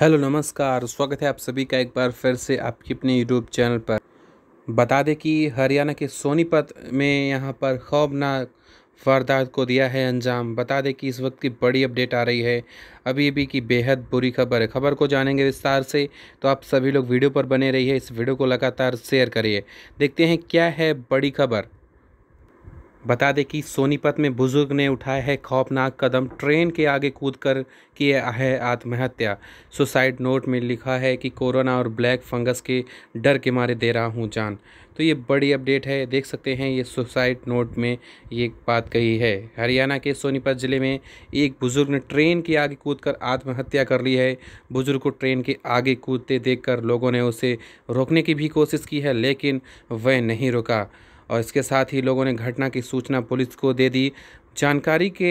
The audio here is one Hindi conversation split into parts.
हेलो नमस्कार स्वागत है आप सभी का एक बार फिर से आपकी अपने यूट्यूब चैनल पर बता दें कि हरियाणा के सोनीपत में यहाँ पर खौफनाक वारदात को दिया है अंजाम बता दें कि इस वक्त की बड़ी अपडेट आ रही है अभी अभी की बेहद बुरी खबर है खबर को जानेंगे विस्तार से तो आप सभी लोग वीडियो पर बने रहिए इस वीडियो को लगातार शेयर करिए देखते हैं क्या है बड़ी खबर बता दें कि सोनीपत में बुजुर्ग ने उठाया है खौफनाक कदम ट्रेन के आगे कूद कर किए है आत्महत्या सुसाइड नोट में लिखा है कि कोरोना और ब्लैक फंगस के डर के मारे दे रहा हूँ जान तो ये बड़ी अपडेट है देख सकते हैं ये सुसाइड नोट में ये बात कही है हरियाणा के सोनीपत ज़िले में एक बुज़ुर्ग ने ट्रेन के आगे कूद कर आत्महत्या कर ली है बुज़ुर्ग को ट्रेन के आगे कूदते देखकर लोगों ने उसे रोकने की भी कोशिश की है लेकिन वह नहीं रुका और इसके साथ ही लोगों ने घटना की सूचना पुलिस को दे दी जानकारी के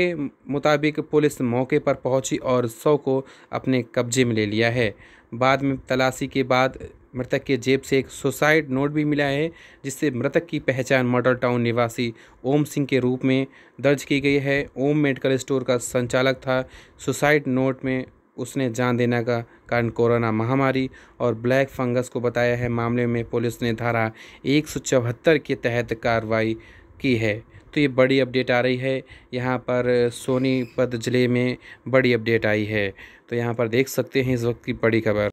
मुताबिक पुलिस मौके पर पहुंची और शव को अपने कब्जे में ले लिया है बाद में तलाशी के बाद मृतक के जेब से एक सुसाइड नोट भी मिला है जिससे मृतक की पहचान मॉडल टाउन निवासी ओम सिंह के रूप में दर्ज की गई है ओम मेडिकल स्टोर का संचालक था सुसाइड नोट में उसने जान देने का कारण कोरोना महामारी और ब्लैक फंगस को बताया है मामले में पुलिस ने धारा एक के तहत कार्रवाई की है तो ये बड़ी अपडेट आ रही है यहाँ पर सोनीपत ज़िले में बड़ी अपडेट आई है तो यहाँ पर देख सकते हैं इस वक्त की बड़ी खबर